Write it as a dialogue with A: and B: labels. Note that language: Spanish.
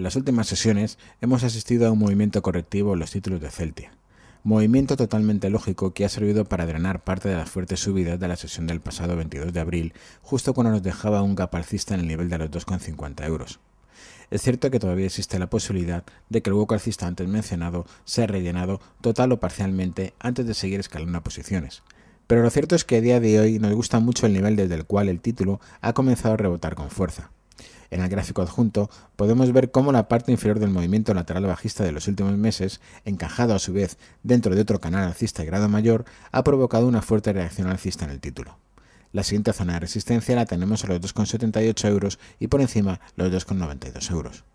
A: En las últimas sesiones hemos asistido a un movimiento correctivo en los títulos de Celtia, movimiento totalmente lógico que ha servido para drenar parte de las fuertes subidas de la sesión del pasado 22 de abril, justo cuando nos dejaba un gap alcista en el nivel de los 2,50 euros. Es cierto que todavía existe la posibilidad de que el hueco alcista antes mencionado sea rellenado total o parcialmente antes de seguir escalando a posiciones. Pero lo cierto es que a día de hoy nos gusta mucho el nivel desde el cual el título ha comenzado a rebotar con fuerza. En el gráfico adjunto podemos ver cómo la parte inferior del movimiento lateral bajista de los últimos meses, encajado a su vez dentro de otro canal alcista de grado mayor, ha provocado una fuerte reacción alcista en el título. La siguiente zona de resistencia la tenemos a los 2,78 euros y por encima los 2,92 euros.